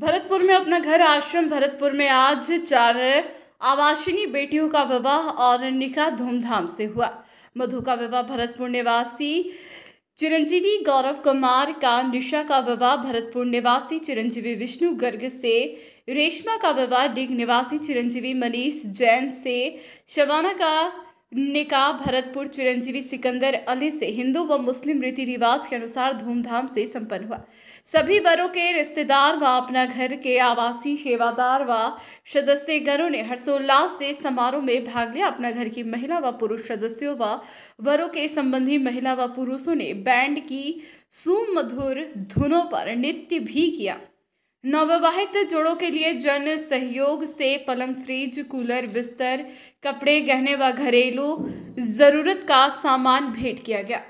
भरतपुर में अपना घर आश्रम भरतपुर में आज चार आवासिनी बेटियों का विवाह और निकाह धूमधाम से हुआ मधु का विवाह भरतपुर निवासी चिरंजीवी गौरव कुमार का निशा का विवाह भरतपुर निवासी चिरंजीवी विष्णु गर्ग से रेशमा का विवाह डिग निवासी चिरंजीवी मनीष जैन से शवाना का निकाह भरतपुर चिरंजीवी सिकंदर अली से हिंदू व मुस्लिम रीति रिवाज के अनुसार धूमधाम से संपन्न हुआ सभी वरों के रिश्तेदार व अपना घर के आवासीय सेवादार व सदस्यगणों ने हर्षोल्लास से समारोह में भाग लिया अपना घर की महिला व पुरुष सदस्यों व वरों के संबंधी महिला व पुरुषों ने बैंड की सुमधुर धुनों पर नृत्य भी किया नवविवाहित जोड़ों के लिए जन सहयोग से पलंग फ्रिज कूलर बिस्तर कपड़े गहने व घरेलू ज़रूरत का सामान भेंट किया गया